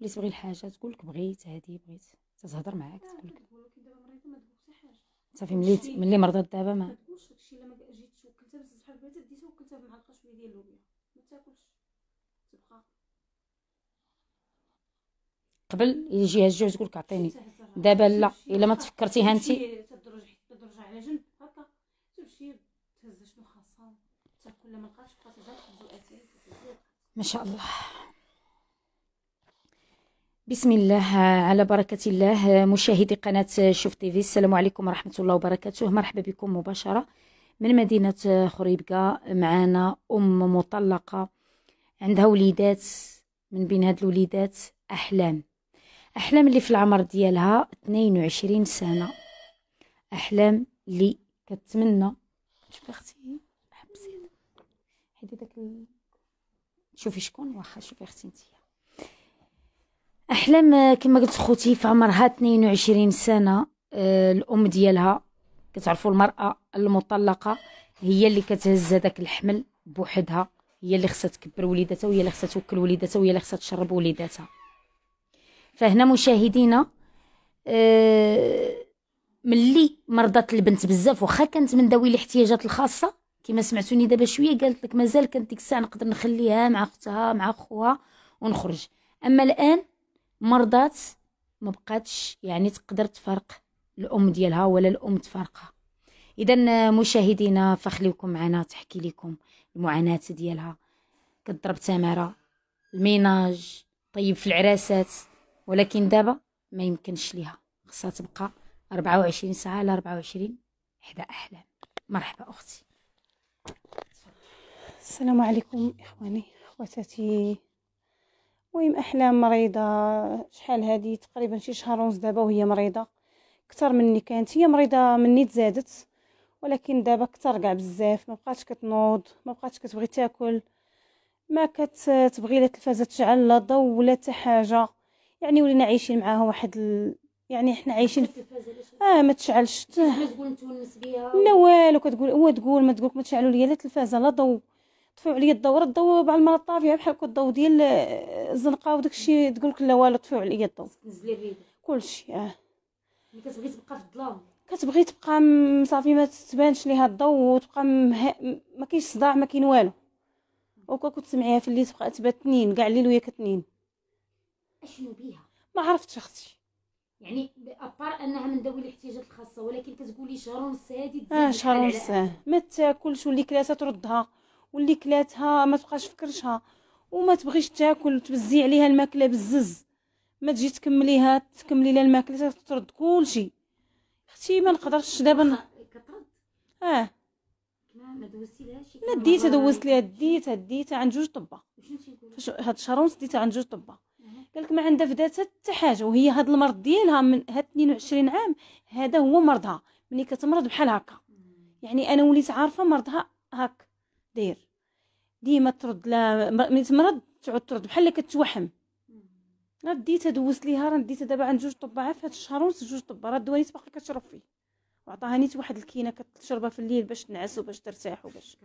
ملي تبغي الحاجه تقول لك بغيت هذه بغيت تتهضر معاك تقول لك صافي ملي ملي مرضات دابا ما داكشي الا ما جيت بزاف ديتها وكلتها شويه ديال اللوبيا ما تاكلش تبقى قبل يجي هالجو تقول لك عطيني دابا لا الا ما تفكرتيها انت على جنب هكا تمشي تهز شنو خاصها تاكل بقات ما شاء الله بسم الله على بركة الله مشاهدي قناة شوف تيفي السلام عليكم ورحمة الله وبركاته مرحبا بكم مباشرة من مدينة خريبكة معانا أم مطلقة عندها وليدات من بين هاد الوليدات أحلام أحلام اللي في العمر ديالها 22 سنة أحلام اللي كتمنى شوفي أختي حبسي حيدي داك شوفي شكون واخا شوفي أختي نتيا احلام كما قلت خوتي في عمرها 22 سنه آه، الام ديالها كتعرفوا المراه المطلقه هي اللي كتهز هذاك الحمل بوحدها هي اللي خصها تكبر وليداتها وهي اللي خصها توكل وليداتها وهي اللي خصها تشرب وليداتها فهنا مشاهدينا آه، ملي مرضات البنت بزاف واخا كانت من ذوي الاحتياجات الخاصه كما سمعتوني دابا شويه قالت لك مازال كانت ديك الساعه نقدر نخليها مع اختها مع خوها ونخرج اما الان مرضات ما بقاتش يعني تقدر تفرق الام ديالها ولا الام تفارقها اذا مشاهدينا فخليكم معنا تحكي لكم المعاناه ديالها كضرب تماره الميناج طيب في العراسات ولكن دابا ما يمكنش ليها خصها تبقى 24 ساعه على 24 حدا احلام مرحبا اختي السلام عليكم اخواني اخواتاتي المهم احلام مريضه شحال هذه تقريبا شي شهر ونص دابا وهي مريضه اكثر مني كانت هي مريضه مني تزادت ولكن دابا كثر كاع بزاف ما بقاتش كتنوض ما بقاتش كتبغي تاكل ما كتبغي لا التلفازه تشعل لا ضو ولا حتى حاجه يعني ولينا عايشين معاها واحد ال... يعني حنا عايشين في... اه ما تشعلش لا والو كتقول هو تقول ما تقولك ما تشعلوا ليا لا التلفازه لا ضو طفيو عليا الضو راه الضو مع المرا الطافيه بحال هكا الضو ديال الزنقه آه، وداكشي تقول لك لا والو طفيو عليا الضو نزلي كلشي اه كتبغي تبقى في الظلام كتبغي تبقى صافي ما تبانش ليها الضو وتبقى مه... ما كاينش صداع ما كاين والو وكا كنت سمعيها في الليل تبقى تبات تنين كاع الليل وهي كتنين اشنو بيها ما عرفتش اختي يعني ابار انها من ذوي الاحتياجات الخاصه ولكن كتقولي شهر ونص هادي اه شهر ونص آه. ما تاكلش واللي كلاسه تردها واللي كلاتها ما تبقاش في كرشها وما تبغيش تاكل تبزي عليها الماكله بزز ما تجي تكمليها تكملي لها الماكله كل كلشي اختي ما نقدرش دابا إيه، اه ما لا ديتها دوزت ليها ديتها ديتها عند جوج طبه هاد الشهر ونص ديتها عند جوج طبه قالك ما عندها في حتى حاجه وهي هاد المرض ديالها من هاد 22 عام هذا هو مرضها ملي كتمرض بحال هكا يعني انا وليت عارفه مرضها هاك داير ديما ترد لا ملي تمرض تعود ترد بحال كتوحم راه ديتها دوزت ليها راه ديتها دابا عند جوج طبعه في هاد الشهر ونص جوج طبا راه الدواء باقي كتشرب فيه وعطاها نيت واحد الكينه كتشربها في الليل باش تنعس وباش ترتاح وباش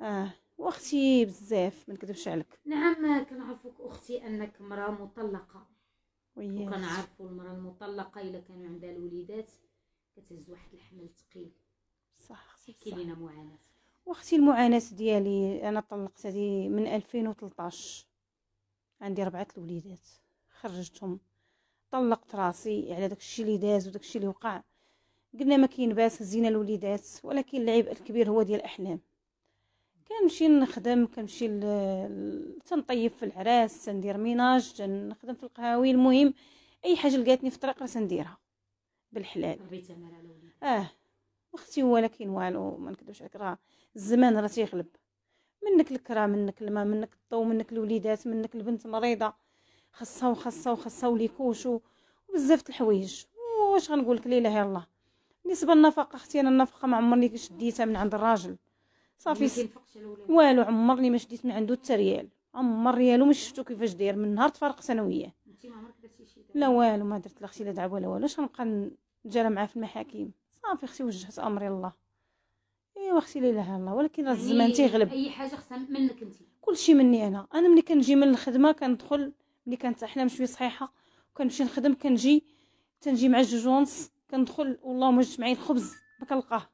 اه واختي بزاف ما نكذبش عليك نعم كنعرفك اختي انك مرا مطلقه وياه وكنعرفوا المراه المطلقه الا كانوا عندها الوليدات كتهز واحد الحمل ثقيل صح اختي لينا معاناتك واختي المعاناة ديالي انا طلقت هذه من 2013 عندي ربعه الوليدات خرجتهم طلقت راسي على داكشي اللي داز الشيء اللي وقع قلنا ما كاين باس هزينا الوليدات ولكن العيب الكبير هو ديال الاحلام كنمشي نخدم كنمشي تنطيب في العراس تندير ميناج تنخدم في القهاوي المهم اي حاجه لقاتني في الطريق راه تنديرها بالحلال اه اختي ولكن كاين والو ما نكذبش عليك راه الزمان راه تيغلب منك الكرا منك الماء منك الضو منك الوليدات منك البنت مريضه خاصها وخاصها وخاصها وليكوش وبزاف الحوايج واش غنقول لك ليله الله بالنسبه للنفقه اختي انا النفقه ما عمرني شديتها من عند الراجل صافي والو عمرني ما شديت من عنده حتى ريال عمر ريال وما شفتو كيفاش داير من نهار تفرقت انا وياه لا والو ما درت لا اختي لا دعوه لا والو اش غنبقى نجرى معاه في المحاكم صافي آه، اختي وجهت امري الله ايوا اختي لله الله ولكن راه الزمان تيغلب اي حاجه خصها منك انت كلشي مني انا انا ملي كنجي من الخدمه كندخل ملي كانت احلام شويه صحيحه وكنمشي نخدم كنجي تنجي مع جوج ونص كندخل والله ما جبت معايا الخبز ما كنلقاه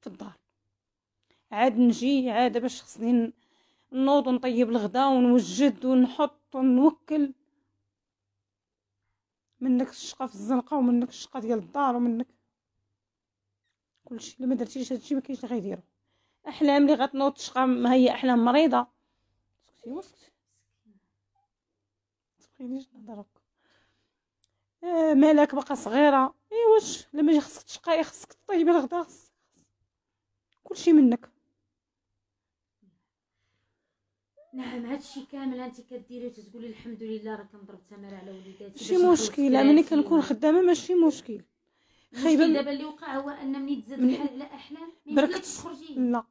في الدار عاد نجي عاد باش خصني نوض ونطيب الغدا ونوجد ونحط ونوكل منك الشقه في الزنقه ومنك الشقه ديال الدار ومنك كلشي اللي ما درتيش هادشي ما كاينش اللي غيديرو احلام اللي غتنوض تشقى ما هي احلام مريضه سكتي وسكتي تبقينيش نهضرك آه مالك باقا صغيره ايوا واش لما ما خصك تشقاي خصك طيبي الغدا خصك كلشي منك نعم هادشي كامل انت كديري تقولي الحمد لله راه كنضرب تمر على وليداتي ماشي مشكله ملي كنكون خدامه ماشي مشكل خايبه دابا اللي وقع هو ان ملي تزاد من... على احلام ما تخرجي لا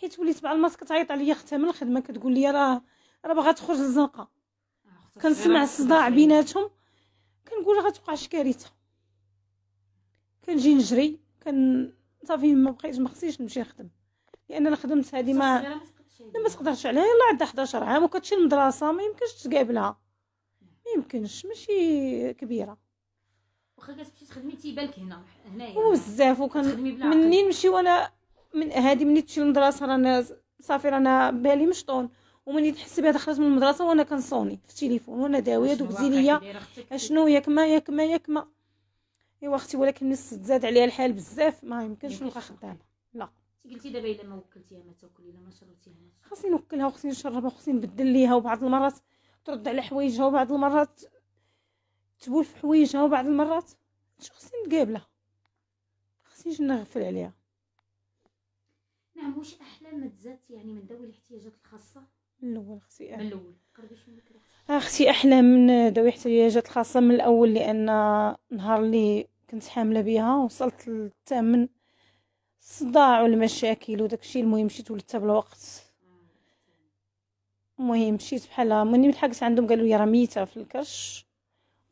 حيت وليت مع الماسك كتعيط عليا اختها من الخدمه كتقول لي راه راه باغا تخرج للزنقه آه، كنسمع الصداع بيناتهم كنقول غتوقع شي كارثه كنجي نجري كن صافي ما بقيتش ما خصنيش نمشي نخدم لان انا خدمت هذه ما لا ما تقدرش عليها يلا عندها 11 عام وكتشي المدرسه ما يمكنش تقابلها ما يمكنش ماشي كبيره واخا كتمشي تخدمي تيبانك هنا هنايا بزاف وكان منين نمشي وانا من هادي منين تمشي للمدرسه رانا صافي رانا بالي مشطون ومني تحس بها دخلت من المدرسه وانا كنصوني في التليفون وانا داويه دوك ليا اشنو ياك ما ياك ما ياك ما ايوا اختي ولكن ملي زاد عليها الحال بزاف ما يمكنش نبقى خدامه لا قلتي دابا الا ما وكلتيها ما تاكلي الا ما شربتيها خاصني نوكلها وخاصني نشربها وخاصني نبدل ليها وبعض المرات ترد على حوايجها وبعض المرات تبول في حويجها وبعض المرات شو خصني نتقابلها خصنيش نغفل عليها نعم واش ما تزات يعني من ذوي الاحتياجات الخاصه من الاول خصي من الاول اختي آه، احلى من ذوي الاحتياجات الخاصه من الاول لان نهار اللي كنت حامله بها وصلت للثامن الصداع والمشاكل وداكشي المهم مشيت ولدت بالوقت آه، المهم مشيت بحالها ملي لحقت عندهم قالوا لي راه ميته في الكرش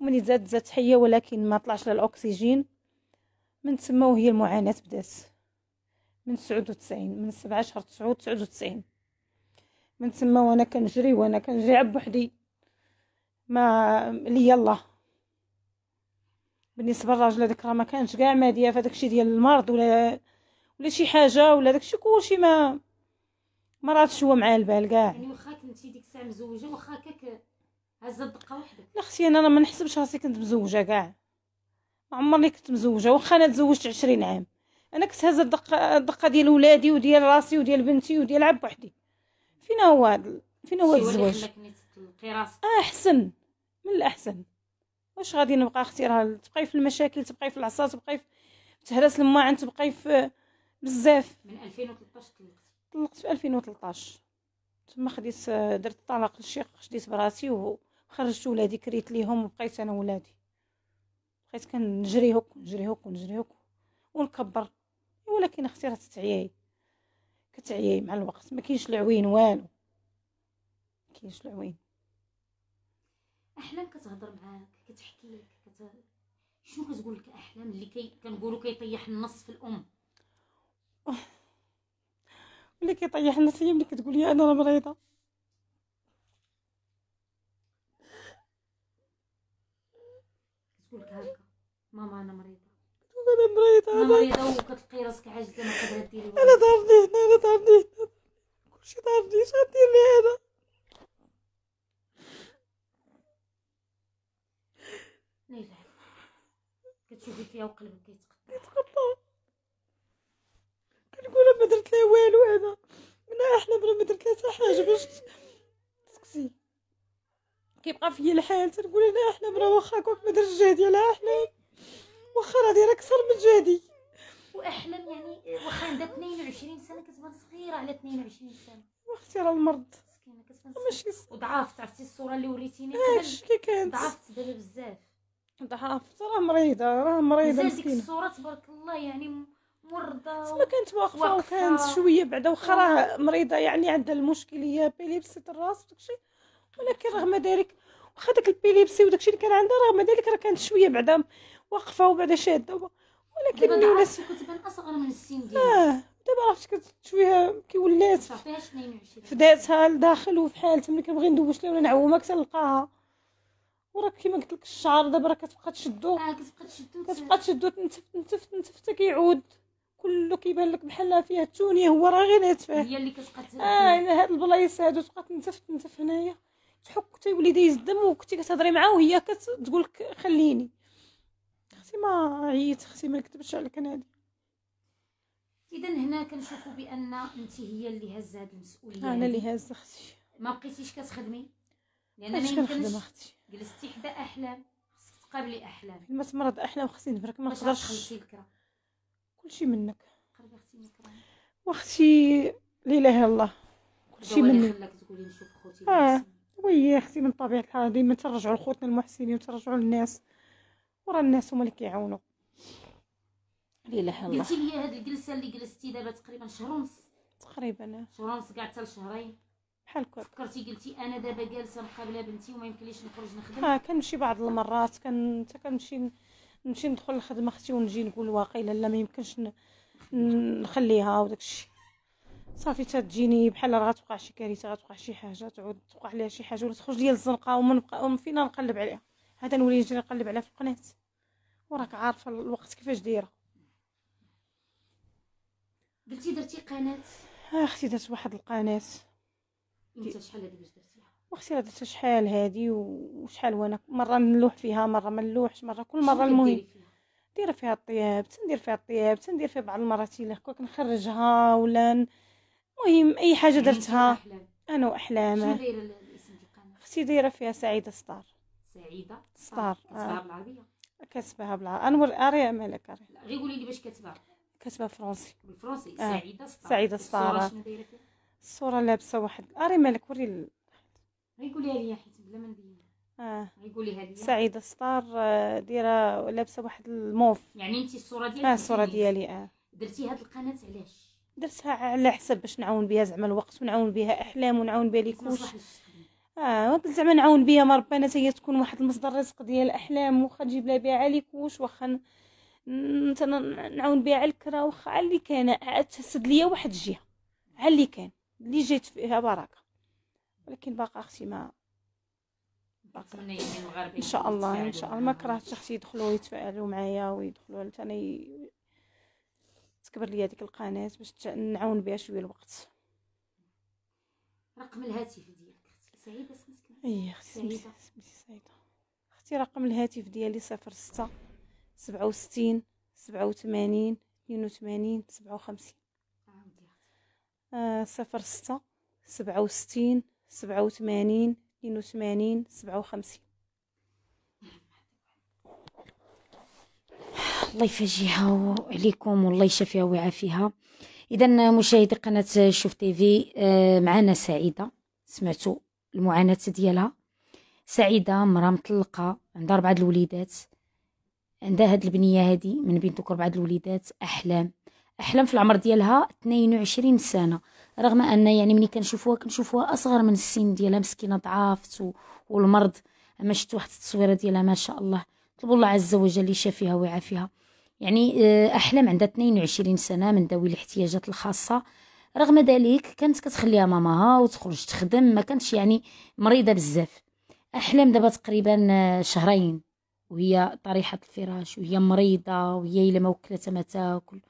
ومني زاد زاد حية ولكن ما طلعش للأكسجين من تما وهي المعاناة بدات من تسعود وتسعين من سبعة شهر تسعود تسعود وتسعين من تما وانا كنجري وانا كنجري عب وحدي ما لي الله بالنسبه للراجل هذاك راه ما كانش كاع ماديه في داكشي ديال المرض ولا ولا شي حاجه ولا داكشي كلشي ما ما راتش هو معاه البال كاع يعني واخا كنتي ديك الساعه مزوجه واخا كاك هزت دقه وحدك لا اختي انا ما نحسبش راسي كنت مزوجه كاع ما عمرني كنت مزوجه واخا انا تزوجت عشرين عام انا كنت هزت الدقه الدقه ديال ولادي وديال راسي وديال بنتي وديال عب وحدي فينا هو فينا هو الزواج اه احسن من الاحسن واش غادي نبقى اختي راه تبقاي في المشاكل تبقاي في العصا تبقاي في تهرس الماعن تبقاي في بزاف من 2013 طلقت طلقت في 2013 تما خديت درت الطلاق للشيخ خديت براسي وهو خرجت ولادي كريت ليهم وبقيت انا ولادي بقيت كنجري هوك نجري هوك ونجري هوك ونكبر ولكن اختي راه تتعياي كتعياي مع الوقت ما كاينش العوين والو ما كاينش العوين احلام كتهضر معاك كتحكي لك كت... شنو كتقول لك احلام اللي كي... كنقولوا كيطيح النص في الام اللي كيطيح النص هي ملي كتقول لي انا راه مريضه قلت هكا ماما انا مريضه انا مريضه انا مريضه وكتلقي راسك عاجزه ما قادره ديري انا تعرفني هنا انا تعرفني هنا كلشي تعرفني اش غدير لي انا نيلة كتشوفي فيها وقلبك كيتقطع كيتقطع كنقول ما درت لها والو انا من احلى بلا ما درت لها حتى حاجه باش كيبقى فيا الحال تنقول انا احنا مرا واخا كنت ما جهدي على احنا واخا راه اكثر من جهدي واحنا يعني واخا عندها 22 سنه كتبان صغيره على 22 سنه واختي راه المرض ماشي وضعفت عرفتي الصوره اللي وريتيني إيه، كي كانت ضعفت دابا بزاف ضعفت راه مريضه راه مريضه مسكينه ديك الصوره تبارك الله يعني مرضى تما كانت واقفه وكانت شويه بعدا واخا راه آه. مريضه يعني عندها المشكل هي بيليبسيت الراس وداكشي ولكن رغم ذلك واخا داك البيليبسي وداكشي اللي كان عندها رغم ذلك راه كانت شويه بعدا واقفه وبعدا شاده ولكن ملي ولات كتبان اصغر من السن ديالها اه دابا عرفتي كتشويها كي ولات فداتها لداخل وفي حالتها ملي كنبغي ندوش لها ولا نعومها كتلقاها وراك كيما قلت لك الشعر دابا راه كتبقى تشدو اه كتبقى تشدو كتبقى تشدو تنتف تنتف تنتف حتى كيعود كله كيبان لك بحال فيها التونيه هو راه غير يتفاه هي اللي كتبقى اه هاد البلايص هادو تبقى تنتف تنتف هنايا تحك تيولي دايز الدم وكنتي كتهضري معاه وهي كتقول لك خليني اختي ما عييت اختي ما كتبتش على كنادي اذا هنا كنشوفوا بان انت هي اللي هازه هاد المسؤوليه انا اللي هازه اختي ما بقيتيش كتخدمي لان ما يمكنش جلستي حدا احلام خصك تقابلي احلام ما تمرض احلام خصني نفرك ما نقدرش كلشي منك قربي اختي مكرمه واختي لا الله كلشي منك خلاك تقولي نشوف خوتي آه. وهي اختي من طبيعه الحال ديما ترجعوا لخوتنا المحسنين وترجعوا للناس ورا الناس هما اللي كيعاونوا لا اله الله قلتي لي هذه الجلسه اللي جلستي دابا تقريبا شهر ونص تقريبا شهر ونص كاع حتى لشهرين بحال هكا فكرتي قلتي انا دابا جالسه مقابله بنتي وما يمكنليش نخرج نخدم اه كنمشي بعض المرات كان حتى كنمشي نمشي ندخل الخدمه اختي ونجي نقول واقيلا لا ما يمكنش نخليها وداكشي صافي تجيني بحال راه غتوقع شي كارثه غتوقع شي حاجه تعود توقع عليها شي حاجه ولا تخرج ليا الزنقه وما ومن فينا نقلب عليها هذا نولي نجري نقلب عليها في القناه وراك عارفه الوقت كيفاش دايره قلتي درتي قناه آه، اختي درت واحد القناه انت شحال هذه باش درتيها واختي درتها شحال هادي وشحال وانا مره نلوح فيها مره ما نلوحش مره كل مره المهم دايره فيها الطياب تندير فيها الطياب تندير فيها بعض المرات الا كنخرجها ولا مهم اي حاجه يعني درتها انا واحلام شنو دايره القناه اختي دايره فيها سعيده ستار سعيده طيب، ستار آه. كتبها بالعربيه كاتبها بالعربيه انور اري مالك اري غير قولي لي باش كتبها كتبها فرونسي بالفرنسي آه. سعيده ستار سعيده ستار الصوره لابسه واحد اري مالك وري غير قوليها لي حيت بلا ما ندير اه يقولي هذه سعيده ستار آه، دايره لابسه واحد الموف يعني انت الصوره ديالك اه الصوره ديالي اه درتي هاد القناه علاش درتها على حسب باش نعاون بها زعما الوقت ونعاون بها احلام ونعاون بها ليكوش اه وقت زعما نعاون بها ما ربنا هي تكون واحد المصدر رزق ديال الاحلام واخا نجيب لها بها عليكوش واخا نعاون بها على الكره واخا على اللي كان تسد ليا واحد الجهه على اللي كان اللي جات فيها بركه ولكن باقا اختي ما باقا ان شاء الله ان شاء الله ما كرهتش اختي يدخلوا يتفاعلوا معايا ويدخلوا حتى تكبر لي هذيك القناه باش نعاون بها شويه الوقت رقم الهاتف ديالك اختي سعيده سميتك اي اختي سعيده سميتي سعيده اختي رقم الهاتف ديالي صفر ستة سبعة وستين سبعة وثمانين اثنين وثمانين سبعة وخمسين آه، صفر ستة سبعة وستين سبعة وثمانين اثنين وثمانين سبعة وخمسين الله يفاجئها عليكم والله يشافيها ويعافيها اذا مشاهدي قناه شوف تيفي آه، معنا سعيده سمعتوا المعاناه ديالها سعيده مرا مطلقه عندها ربعه الوليدات عندها هاد البنيه هادي من بين دوك ربعه الوليدات احلام احلام في العمر ديالها 22 سنه رغم ان يعني ملي كنشوفوها كنشوفوها اصغر من السن ديالها مسكينه ضعافت والمرض اما شفت واحد التصويره ديالها ما شاء الله طلبوا الله عز وجل يشافيها ويعافيها يعني آه، أحلام عندها 22 سنة من ذوي الاحتياجات الخاصة رغم ذلك كانت كتخليها ماماها وتخرج تخدم ما كانتش يعني مريضة بزاف أحلام دابا تقريبا آه، شهرين وهي طريحة الفراش وهي مريضة وهي إلا ما وكلتها ما تاكل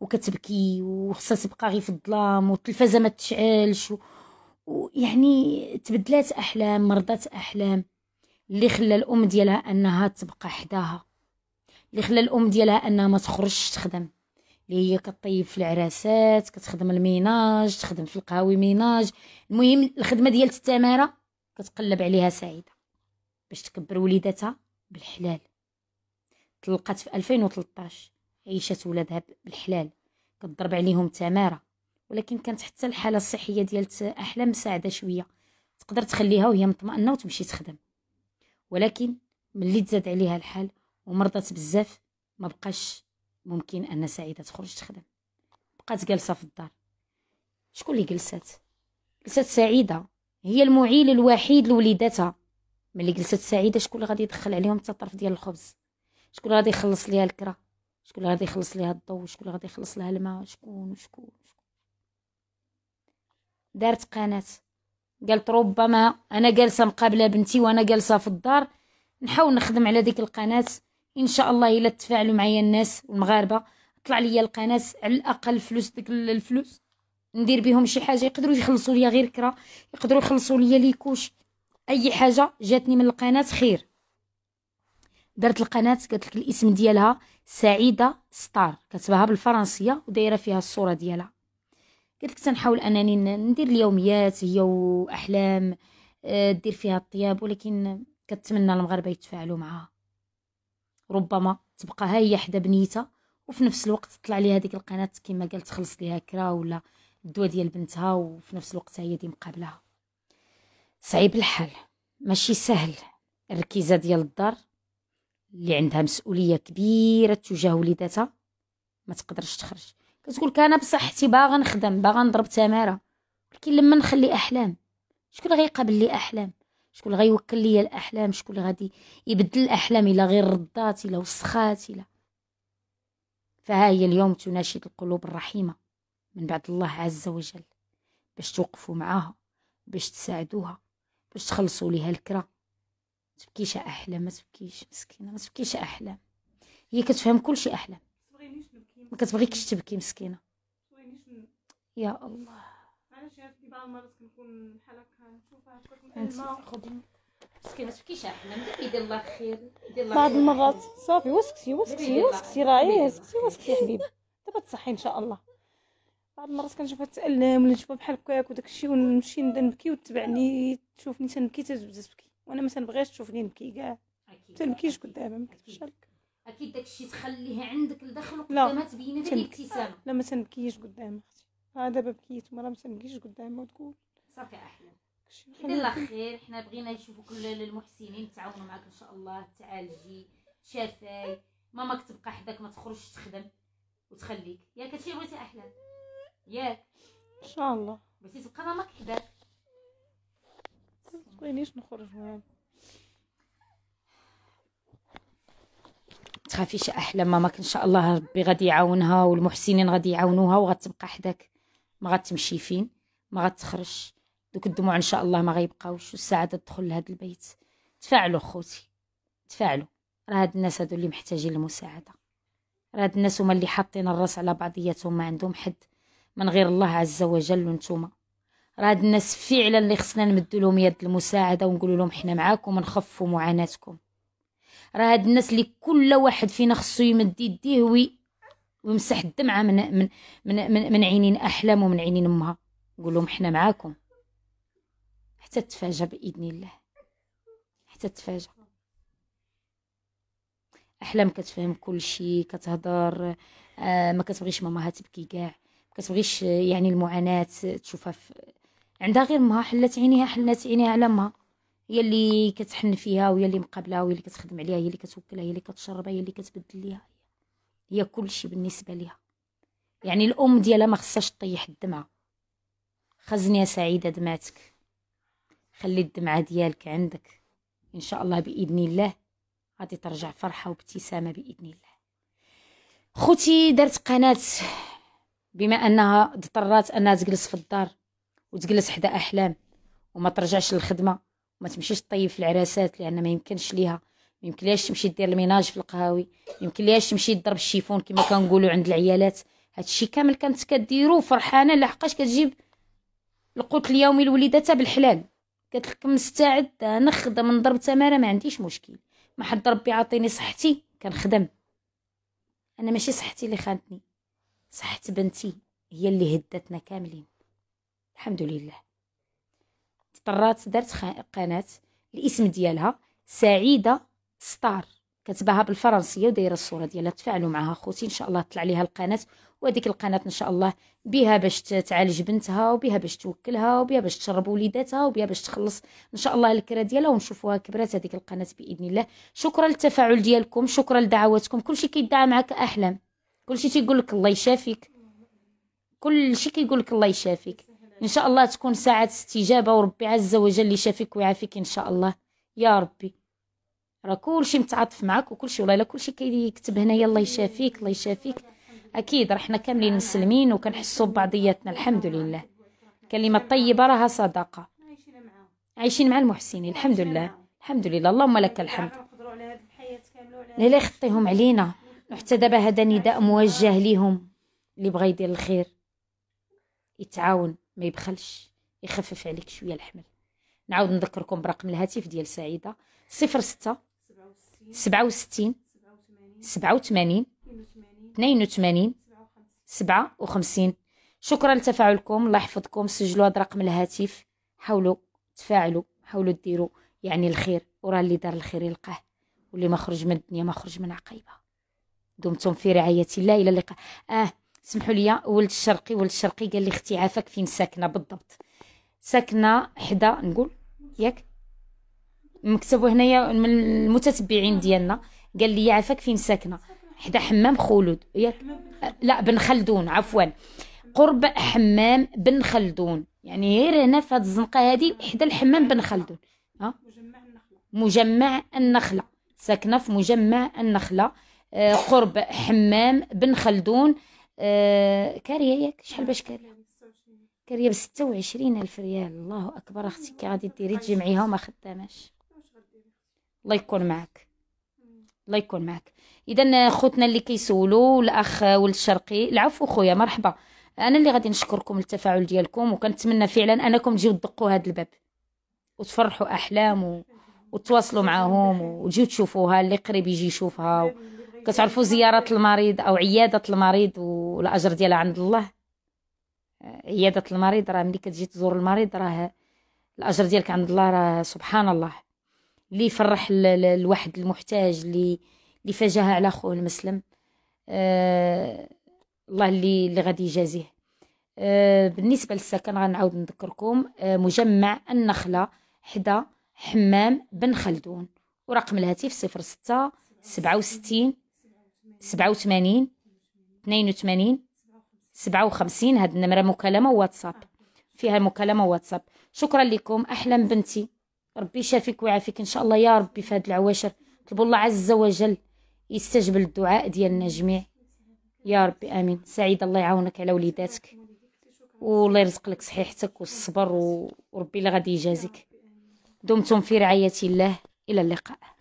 وكتبكي وخصها تبقى غير في الظلام والتلفازة ما تشعلش ويعني تبدلات أحلام مرضات أحلام اللي خلى الأم ديالها أنها تبقى حداها اللي خلى الام ديالها انها ما تخرجش تخدم اللي هي كطيب في العراسات كتخدم الميناج تخدم في القهاوي ميناج المهم الخدمه ديال التماره كتقلب عليها سعيده باش تكبر وليداتها بالحلال طلقات في 2013 عيشت ولادها بالحلال كتضرب عليهم تماره ولكن كانت حتى الحاله الصحيه ديال احلام مساعده شويه تقدر تخليها وهي مطمئنه وتمشي تخدم ولكن ملي تزاد عليها الحال ومرضت بزاف ما بقاش ممكن ان سعيده تخرج تخدم بقات جالسه في الدار شكون اللي جلسات جلسات سعيده هي المعيل الوحيد لوليداتها ملي جلسات سعيده شكون اللي غادي يدخل عليهم حتى طرف ديال الخبز شكون اللي غادي يخلص ليها الكره شكون اللي غادي يخلص ليها الضو شكون اللي غادي يخلص لها الماء شكون شكون دارت قناه قالت ربما انا جالسه مقابله بنتي وانا جالسه في الدار نحاول نخدم على ديك القناه ان شاء الله الا تفاعلوا معايا الناس المغاربه طلع لي القناه على الاقل فلوس ديك الفلوس ندير بهم شي حاجه يقدروا يخلصوا لي غير كره يقدروا يخلصوا لي ليكوش اي حاجه جاتني من القناه خير درت القناه قالت لك الاسم ديالها سعيده ستار كتبها بالفرنسيه ودايره فيها الصوره ديالها قلت لك تنحاول انني ندير اليوميات هي واحلام آه، دير فيها الطياب ولكن كنتمنى المغاربه يتفاعلوا معها ربما تبقى ها هي حدا بنيتها وفي نفس الوقت تطلع ليها هذيك القناه كما قالت تخلص ليها كرا ولا الدواء ديال بنتها وفي نفس الوقت هي دي مقابلها صعيب الحال ماشي سهل الركيزه ديال الدار اللي عندها مسؤوليه كبيره تجاه وليداتها ما تقدرش تخرج كتقول انا بصحتي باغا نخدم باغا نضرب تماره ولكن لما نخلي احلام شكون غيقابل لي احلام شكون اللي غيوكل ليا الاحلام شكون اللي غادي يبدل الاحلام الا غير ردات الا وسخات الا فها هي اليوم تناشد القلوب الرحيمه من بعد الله عز وجل باش توقفوا معاها باش تساعدوها باش تخلصوا ليها الكره تبكيش احلام ما تبكيش مسكينه ما تبكيش احلام هي كتفهم كلشي احلام ما كتبغيكش تبكي مسكينه يا الله إيه، بعض المرات صافي وسكتي وسكتي وسكتي راعي وسكتي وسكتي حبيبي دابا تصحي ان شاء الله بعض المرات كنشوفها تالم ولا نشوفها بحال هكاك وداك الشيء ونمشي نبدا نبكي وتبعني تشوفني تنبكي تبدا تبكي وانا ما تنبغيش تشوفني نبكي كاع تنبكيش قدامها ما كتبش عليك اكيد داك الشيء تخليه عندك لداخل وقدامها تبين هذيك الابتسامه لا ما تنبكيش قدامها هذا ببكيت ومرا ما تنبكيش قدامها وتقول صافي احلى اذا الله خير حنا بغينا نشوفوا كل المحسنين تعاونوا معك ان شاء الله تعالجي شفاي ماما تبقى حداك ما تخرجش تخدم وتخليك ياك هادشي بغيتي احلام ياك ان شاء الله بغيتي تبقى ماماك حداك تبغينيش نخرج معاك تخافيش احلام ماماك ان شاء الله ربي غادي يعاونها والمحسنين غادي يعاونوها وغتبقى حداك ما غتمشي فين ما غتخرج دوك الدموع ان شاء الله ما غيبقاوش والسعاده تدخل لهذا البيت تفاعلوا خوتي تفاعلوا راه هاد الناس هادو اللي محتاجين المساعده راه هاد الناس هما اللي حاطين الراس على بعضياتهم ما عندهم حد من غير الله عز وجل وانتم راه هاد الناس فعلا اللي خصنا نمدوا لهم يد المساعده ونقول لهم حنا معاكم ونخفوا معاناتكم راه هاد الناس اللي كل واحد فينا خصو يمد يديه وي ويمسح الدمعة من من من من, من عينين أحلام ومن عينين أمها نقول لهم حنا معاكم حتى تفاجا بإذن الله حتى تفاجا أحلام كتفهم كل شيء كتهضر آه ما كتبغيش ماماها تبكي كاع ما كتبغيش آه، يعني المعاناة تشوفها في عندها غير امها حلات عينيها حلات عينيها على امها هي اللي كتحن فيها وهي اللي مقابلها وهي اللي كتخدم عليها هي اللي كتوكلها هي اللي كتشربها هي اللي كتبدل ليها هي كلشي بالنسبه ليها يعني الام ديالها ما خصهاش طيح الدمعه خزني يا سعيده دمعتك خلي الدمعه ديالك عندك ان شاء الله باذن الله غادي ترجع فرحه وابتسامه باذن الله خوتي درت قناه بما انها اضطرات انها تجلس في الدار وتجلس حدا احلام وما ترجعش للخدمه وما تمشيش طيب في العراسات لان ما يمكنش ليها يمكن ليش تمشي دير الميناج في القهاوي يمكن ليش تمشي تضرب الشيفون كما كنقولوا عند العيالات هادشي كامل كانت كديرو فرحانه لحقاش كتجيب القوت اليومي لوليداتها بالحلال قالت لك مستعد نخدم نضرب تماره ما عنديش مشكل ما حد ربي عاطيني صحتي كنخدم انا ماشي صحتي اللي خانتني صحة بنتي هي اللي هدتنا كاملين الحمد لله اضطرات دارت قناة الاسم ديالها سعيدة ستار كتبها بالفرنسيه ودايره الصوره ديالها تفاعلوا معها خوتي ان شاء الله تطلع ليها القناه وهذيك القناه ان شاء الله بها باش تعالج بنتها وبها باش توكلها وبها باش تشرب وليداتها وبها باش تخلص ان شاء الله الكره ديالها ونشوفوها كبرات هذيك القناه باذن الله شكرا للتفاعل ديالكم شكرا لدعواتكم كلشي كيدعى معك احلام كلشي تيقول لك الله يشافيك كلشي كيقول لك الله يشافيك ان شاء الله تكون ساعه استجابه وربي عز وجل يشافيك ويعافيك ان شاء الله يا ربي راه كلشي متعاطف معاك وكلشي والله الا كلشي كيكتب هنايا الله يشافيك الله يشافيك اكيد راه حنا كاملين مسلمين وكنحسوا ببعضياتنا الحمد لله كلمه طيبه راها صدقه عايشين مع المحسنين الحمد لله الحمد لله اللهم لك الحمد لا لا يخطيهم علينا وحتى دابا هذا نداء موجه ليهم اللي بغى يدير الخير يتعاون ما يبخلش يخفف عليك شويه الحمل نعاود نذكركم برقم الهاتف ديال سعيده صفر سته سبعة وستين سبعة وثمانين اثنين وثمانين سبعة وخمسين شكرا لتفاعلكم الله يحفظكم سجلوا هذا رقم الهاتف حاولوا تفاعلوا حاولوا ديروا يعني الخير وراه اللي دار الخير يلقاه واللي ما خرج من الدنيا ما خرج من عقيبه دمتم في رعايه الله الى اللقاء اه سمحوا لي ولد الشرقي ولد الشرقي قال لي اختي عافاك فين ساكنه بالضبط ساكنه حدا نقول ياك مكتوب هنايا من المتتبعين آه. ديالنا قال لي عافاك فين ساكنه حدا حمام خلود ياك لا بن خلدون عفوا قرب حمام بن خلدون يعني غير هنا في هاد الزنقه هادي حدا الحمام بن خلدون ها مجمع النخله ساكنه في مجمع النخله آه، قرب حمام بن خلدون آه، كاريه ياك شحال باش كاريه كاريه ب 26000 ريال الله اكبر اختي كي غادي ديري تجمعيها وما خداماش الله يكون معك الله يكون معك اذا خوتنا اللي كيسولوا الاخ ولد الشرقي العفو خويا مرحبا انا اللي غادي نشكركم التفاعل ديالكم وكنتمنى فعلا انكم تجيو تدقوا هذا الباب وتفرحوا احلام و... وتواصلوا معاهم وتجيو تشوفوها اللي قريب يجي يشوفها و... كتعرفوا زياره المريض او عياده المريض والاجر ديالها عند الله آه، عياده المريض راه ملي كتجي تزور المريض راه الاجر ديالك عند الله راه سبحان الله اللي يفرح الواحد المحتاج اللي اللي فاجاها على خوه المسلم آه الله اللي اللي غادي يجازيه آه بالنسبه للسكن غنعاود نذكركم آه مجمع النخله حدا حمام بن خلدون ورقم الهاتف صفر ستة سبعة وستين سبعة وثمانين اثنين وثمانين سبعة وخمسين هاد النمرة مكالمة واتساب فيها مكالمة واتساب شكرا لكم أحلام بنتي ربي يشافيك ويعافيك ان شاء الله يا ربي في هاد العواشر طلبوا الله عز وجل يستجبل الدعاء ديالنا جميع يا ربي امين سعيد الله يعاونك على وليداتك والله يرزق لك صحيحتك والصبر وربي اللي غادي يجازيك دمتم في رعايه الله الى اللقاء